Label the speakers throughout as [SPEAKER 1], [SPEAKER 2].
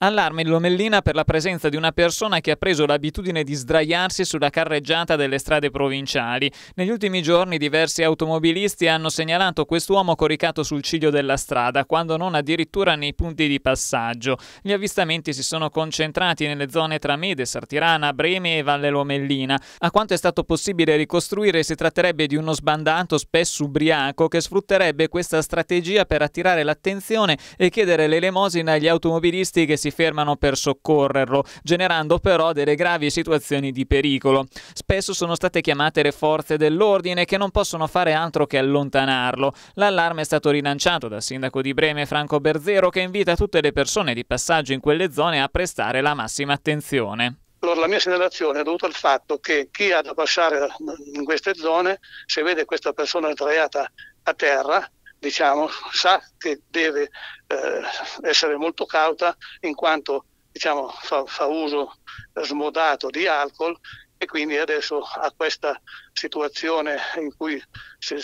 [SPEAKER 1] Allarme in Lomellina per la presenza di una persona che ha preso l'abitudine di sdraiarsi sulla carreggiata delle strade provinciali. Negli ultimi giorni diversi automobilisti hanno segnalato quest'uomo coricato sul ciglio della strada, quando non addirittura nei punti di passaggio. Gli avvistamenti si sono concentrati nelle zone tra Mede, Sartirana, Breme e Valle Lomellina. A quanto è stato possibile ricostruire si tratterebbe di uno sbandato spesso ubriaco che sfrutterebbe questa strategia per attirare l'attenzione e chiedere l'elemosina agli automobilisti che si si fermano per soccorrerlo, generando però delle gravi situazioni di pericolo. Spesso sono state chiamate le forze dell'ordine che non possono fare altro che allontanarlo. L'allarme è stato rilanciato dal sindaco di Breme Franco Berzero che invita tutte le persone di passaggio in quelle zone a prestare la massima attenzione.
[SPEAKER 2] Allora, la mia segnalazione è dovuta al fatto che chi ha da passare in queste zone, se vede questa persona sdraiata a terra, diciamo, sa che deve eh, essere molto cauta in quanto diciamo, fa, fa, uso smodato di alcol e quindi adesso ha questa situazione in cui si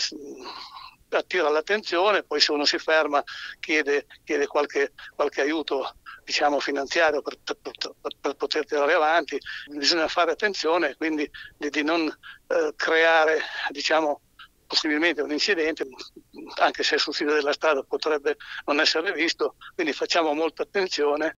[SPEAKER 2] attira l'attenzione, poi se uno si ferma chiede, chiede qualche, qualche aiuto diciamo, finanziario per, per, per, poter tirare avanti, bisogna fare attenzione quindi di, di non eh, creare diciamo, possibilmente un incidente, anche se sul filo della strada potrebbe non essere visto, quindi facciamo molta attenzione